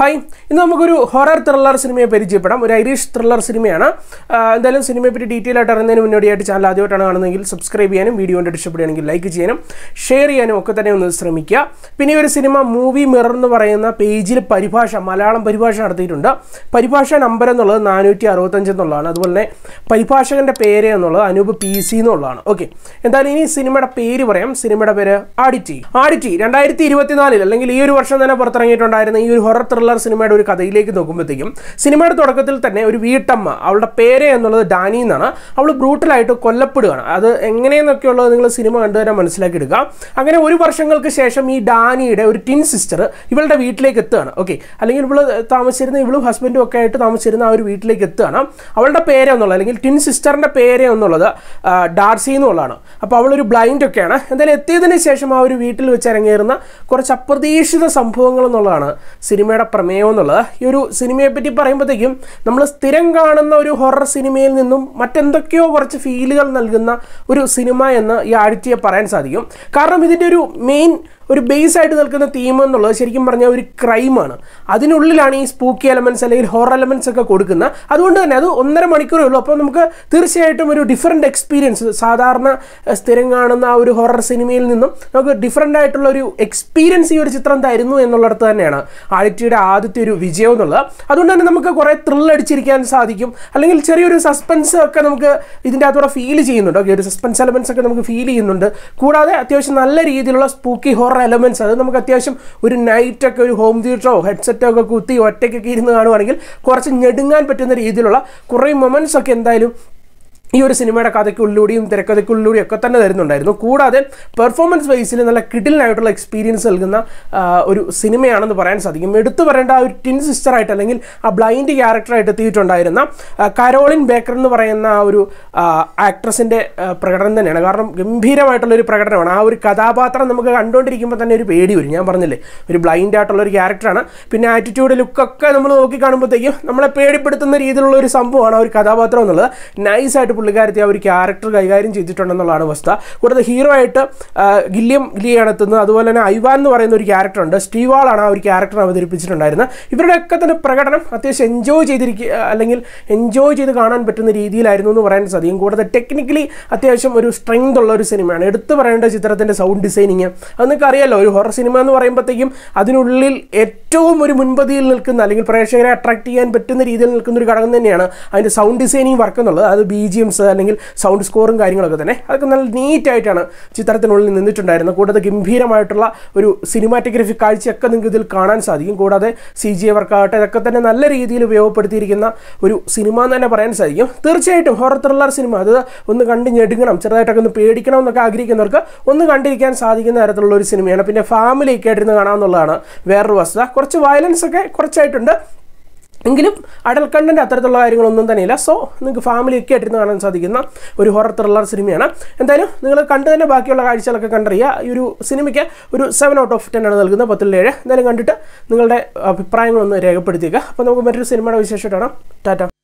hi ഇന്ന് നമുക്കൊരു horror thriller സിനിമയെ പരിചയപ്പെടാം ഒരു ഐറിഷ് ത്രില്ലർ സിനിമയാണ് എന്തായാലും സിനിമയെ പറ്റി ഡീറ്റെയിൽ ആയിട്ട് അറിയുന്നതിന് മുന്നോടിയായിട്ട് ചാനൽ ആദ്യമായിട്ടാണ് കാണുന്നതെങ്കിൽ സബ്സ്ക്രൈബ് ചെയ്യാനും വീഡിയോ കണ്ടിട്ട് ഇഷ്ടപ്പെടുകയാണെങ്കിൽ ലൈക്ക് ചെയ്യാനും ഷെയർ ചെയ്യാനും ഒക്കെ തന്നെ ഒന്ന് ശ്രമിക്കുക പിന്നെ ഒരു സിനിമ മൂവി മിറർ എന്ന് പറയുന്ന പേജിൽ പരിഭാഷ മലയാളം പരിഭാഷ നടത്തിയിട്ടുണ്ട് പരിഭാഷ നമ്പർ എന്നുള്ളത് നാനൂറ്റി അറുപത്തഞ്ച് എന്നുള്ളതാണ് അതുപോലെ തന്നെ പരിഭാഷകൻ്റെ പേര് എന്നുള്ളത് അനൂപ് പി സി എന്നുള്ളതാണ് ഓക്കെ എന്തായാലും ഇനി സിനിമയുടെ പേര് പറയാം സിനിമയുടെ പേര് ആഡിറ്റി ആഡിറ്റി രണ്ടായിരത്തി ഇരുപത്തിനാലിൽ അല്ലെങ്കിൽ ഈ ഒരു വർഷം തന്നെ പുറത്തിറങ്ങിയിട്ടുണ്ടായിരുന്ന ഈ ഒരു ഹൊറർ ത്രില്ലർ സിനിമയുടെ ഒരു കഥയിലേക്ക് നോക്കുമ്പോഴത്തേക്കും സിനിമയുടെ തുടക്കത്തിൽ തന്നെ ഒരു വീട്ടമ്മ അവളുടെ പേര് എന്നുള്ളത് ഡാനി എന്നാണ് അവൾ ബ്രൂട്ടലായിട്ട് കൊല്ലപ്പെടുകയാണ് അത് എങ്ങനെയെന്നൊക്കെയുള്ളത് നിങ്ങൾ സിനിമ കണ്ടു തന്നെ മനസ്സിലാക്കിയെടുക്കുക അങ്ങനെ ഒരു വർഷങ്ങൾക്ക് ശേഷം ഈ ഡാനിയുടെ ഒരു ടിൻ സിസ്റ്റർ ഇവളുടെ വീട്ടിലേക്ക് എത്തുകയാണ് ഓക്കെ അല്ലെങ്കിൽ ഇവള് താമസിച്ചിരുന്ന ഇവളും ഹസ്ബൻഡും ഒക്കെ ആയിട്ട് താമസിച്ചിരുന്ന ആ ഒരു വീട്ടിലേക്ക് എത്തുകയാണ് അവളുടെ പേര് എന്നുള്ളത് അല്ലെങ്കിൽ ടിൻ സിസ്റ്ററിൻ്റെ പേര് എന്നുള്ളത് ഡാർസി എന്നുള്ളതാണ് അപ്പോൾ അവളൊരു ബ്ലൈൻഡ് ഒക്കെയാണ് എന്തായാലും എത്തിയതിന് ശേഷം ആ ഒരു വീട്ടിൽ വെച്ച് ഇറങ്ങിയിരുന്ന കുറച്ച് അപ്രതീക്ഷിത സംഭവങ്ങൾ എന്നുള്ളതാണ് സിനിമയുടെ പ്രമേയം എന്നുള്ളത് ഈ ഒരു സിനിമയെ പറ്റി പറയുമ്പോഴത്തേക്കും നമ്മൾ സ്ഥിരം കാണുന്ന ഒരു ഹൊറർ സിനിമയിൽ നിന്നും മറ്റെന്തൊക്കെയോ കുറച്ച് ഫീലുകൾ നൽകുന്ന ഒരു സിനിമ എന്ന് ഈ ആഴ്ചയെ പറയാൻ സാധിക്കും കാരണം ഇതിൻ്റെ ഒരു മെയിൻ ഒരു ബേസ് ആയിട്ട് നിൽക്കുന്ന തീം എന്നുള്ളത് ശരിക്കും പറഞ്ഞാൽ ഒരു ക്രൈമാണ് അതിനുള്ളിലാണ് ഈ സ്പൂക്കി എലമെൻറ്റ്സ് അല്ലെങ്കിൽ ഹൊറർ എലമെൻറ്റ്സ് ഒക്കെ കൊടുക്കുന്നത് അതുകൊണ്ട് തന്നെ അത് ഒന്നര മണിക്കൂറേ ഉള്ളൂ അപ്പോൾ നമുക്ക് തീർച്ചയായിട്ടും ഒരു ഡിഫറെൻ്റ് എക്സ്പീരിയൻസ് സാധാരണ സ്ഥിരം കാണുന്ന ആ ഒരു ഹൊറർ സിനിമയിൽ നിന്നും നമുക്ക് ഡിഫറെൻ്റ് ആയിട്ടുള്ള ഒരു എക്സ്പീരിയൻസ് ഈ ഒരു ചിത്രം തരുന്നു എന്നുള്ളിടത്ത് തന്നെയാണ് ആഴ്ചയുടെ ആദ്യത്തെ ഒരു വിജയം എന്നുള്ളത് അതുകൊണ്ട് തന്നെ നമുക്ക് കുറേ ത്രില്ലടിച്ചിരിക്കാൻ സാധിക്കും അല്ലെങ്കിൽ ചെറിയൊരു സസ്പെൻസ് ഒക്കെ നമുക്ക് ഇതിൻ്റെ അകത്തൂടെ ഫീൽ ചെയ്യുന്നുണ്ട് ഓക്കെ ഒരു സസ്പെൻസ് എലമെൻസ് ഒക്കെ നമുക്ക് ഫീൽ ചെയ്യുന്നുണ്ട് കൂടാതെ അത്യാവശ്യം നല്ല രീതിയിലുള്ള സ്പൂക്കി ഹൊറർ എലമെൻറ്റ്സ് അത് നമുക്ക് അത്യാവശ്യം ഒരു നൈറ്റൊക്കെ ഒരു ഹോം തിയേറ്ററോ ഹെഡ്സെറ്റോ ഒക്കെ കുത്തി ഒറ്റയ്ക്കൊക്കെ ഇരുന്ന് കാണുവാണെങ്കിൽ കുറച്ച് ഞെടുങ്ങാൻ പറ്റുന്ന രീതിയിലുള്ള കുറേ മൊമെന്റ്സ് ഒക്കെ എന്തായാലും ഈ ഒരു സിനിമയുടെ കഥയ്ക്കുള്ളിലൂടെയും തിരക്കഥയ്ക്കുള്ളിലൂടെയും ഒക്കെ തന്നെ തരുന്നുണ്ടായിരുന്നു കൂടാതെ പെർഫോമൻസ് വൈസിൽ നല്ല കിടിലിനായിട്ടുള്ള എക്സ്പീരിയൻസ് നൽകുന്ന ഒരു സിനിമയാണെന്ന് പറയാൻ സാധിക്കും എടുത്തു പറയേണ്ട ആ ഒരു ടിൻ സിസ്റ്ററായിട്ട് അല്ലെങ്കിൽ ആ ബ്ലൈൻഡ് ക്യാരക്ടറായിട്ട് എത്തിയിട്ടുണ്ടായിരുന്ന കരോളിൻ ബേക്കർ എന്ന് പറയുന്ന ആ ഒരു ആക്ട്രസിൻ്റെ പ്രകടനം തന്നെയാണ് കാരണം ഗംഭീരമായിട്ടുള്ളൊരു പ്രകടനമാണ് ആ ഒരു കഥാപാത്രം നമുക്ക് കണ്ടുകൊണ്ടിരിക്കുമ്പോൾ തന്നെ ഒരു പേടി വരും ഞാൻ പറഞ്ഞില്ലേ ഒരു ബ്ലൈൻഡ് ആയിട്ടുള്ള ഒരു ക്യാരക്ടറാണ് പിന്നെ ആറ്റിറ്റ്യൂഡ് ലുക്കൊക്കെ നമ്മൾ നോക്കി കാണുമ്പോഴത്തേക്കും നമ്മളെ പേടിപ്പെടുത്തുന്ന രീതിയിലുള്ള ഒരു സംഭവമാണ് ആ ഒരു കഥാപാത്രം എന്നുള്ളത് നൈസായിട്ട് പുള്ളിക്കാരത്തി ആ ഒരു ക്യാരക്ടർ കൈകാര്യം ചെയ്തിട്ടുണ്ടെന്നുള്ളതാണ് അവസ്ഥ കൂടാതെ ഹീറോ ആയിട്ട് ഗില്യം ഗില്ലിയാണ് എത്തുന്നത് അതുപോലെ തന്നെ ഐവാൻ എന്ന് പറയുന്ന ഒരു ക്യാരക്ടർ ഉണ്ട് സ്റ്റീവാളാണ് ആ ഒരു ക്യാരക്ടർ അവതരിപ്പിച്ചിട്ടുണ്ടായിരുന്നത് ഇവരുടെയൊക്കെ തന്നെ പ്രകടനം അത്യാവശ്യം എൻജോയ് ചെയ്തിരിക്കുക അല്ലെങ്കിൽ എൻജോയ് ചെയ്ത് കാണാൻ പറ്റുന്ന രീതിയിലായിരുന്നു എന്ന് പറയാൻ സാധിക്കും കൂടാതെ ടെക്നിക്കലി അത്യാവശ്യം ഒരു സ്ട്രെങ്ത് ഉള്ള ഒരു സിനിമയാണ് എടുത്തു പറയേണ്ട ചിത്രത്തിൻ്റെ സൗണ്ട് ഡിസൈനിങ് അത് നിങ്ങൾക്ക് അറിയാലോ ഒരു ഹൊറർ സിനിമ എന്ന് പറയുമ്പോഴത്തേക്കും അതിനുള്ളിൽ ഏറ്റവും ഒരു മുൻപതിയിൽ നിൽക്കുന്ന അല്ലെങ്കിൽ പ്രേക്ഷകരെ അട്രാക്ട് ചെയ്യാൻ പറ്റുന്ന രീതിയിൽ നിൽക്കുന്ന ഒരു ഘടകം തന്നെയാണ് അതിൻ്റെ സൗണ്ട് ഡിസൈനിങ് വർക്ക് എന്നുള്ളത് അത് ബി ജി എം ഡിസ്റ്റൻസ് അല്ലെങ്കിൽ സൗണ്ട് സ്കോറും കാര്യങ്ങളൊക്കെ തന്നെ അതൊക്കെ നല്ല നീറ്റായിട്ടാണ് ചിത്രത്തിനുള്ളിൽ നിന്നിട്ടുണ്ടായിരുന്നത് കൂടാതെ ഗംഭീരമായിട്ടുള്ള ഒരു സിനിമാറ്റോഗ്രഫിക് കാഴ്ചയൊക്കെ നിങ്ങൾക്ക് ഇതിൽ കാണാൻ സാധിക്കും കൂടാതെ സി ജി വർക്കാകട്ടെ ഇതൊക്കെ തന്നെ നല്ല രീതിയിൽ ഉപയോഗപ്പെടുത്തിയിരിക്കുന്ന ഒരു സിനിമ എന്ന് തന്നെ പറയാൻ സാധിക്കും തീർച്ചയായിട്ടും ഹൊറർ ത്രില്ലർ സിനിമ അത് ഒന്ന് കണ്ട് ഞെടുക്കണം ചെറുതായിട്ടൊക്കെ ഒന്ന് പേടിക്കണം എന്നൊക്കെ ആഗ്രഹിക്കുന്നവർക്ക് ഒന്ന് കണ്ടിരിക്കാൻ സാധിക്കുന്ന തരത്തിലുള്ള ഒരു സിനിമയാണ് പിന്നെ ഫാമിലി ഒക്കെ ആയിട്ടിരുന്ന് കാണാമെന്നുള്ളതാണ് വേറൊരു വസ്തുത കുറച്ച് വയലൻസ് ഒക്കെ കുറച്ചായിട്ടുണ്ട് എങ്കിലും അടൽ കണ്ണൻ്റെ അത്തരത്തിലുള്ള കാര്യങ്ങളൊന്നും തന്നെയില്ല സോ നിങ്ങൾക്ക് ഫാമിലി ഒക്കെ ആയിട്ടിരുന്ന് കാണാൻ സാധിക്കുന്ന ഒരു ഹൊറർ ത്രില്ലർ സിനിമയാണ് എന്തായാലും നിങ്ങൾ കണ്ടു തന്നെ ബാക്കിയുള്ള കാഴ്ചകളൊക്കെ കണ്ടറിയുക ഈ ഒരു സിനിമയ്ക്ക് ഒരു സെവൻ ഔട്ട് ഓഫ് ടെൻ ആണ് നൽകുന്നത് പത്തിൽ ഏഴ് എന്തായാലും കണ്ടിട്ട് നിങ്ങളുടെ അഭിപ്രായങ്ങളൊന്ന് രേഖപ്പെടുത്തിയേക്കുക അപ്പോൾ നമുക്ക് മറ്റൊരു സിനിമയുടെ വിശേഷമായിട്ടാണ് ടാറ്റ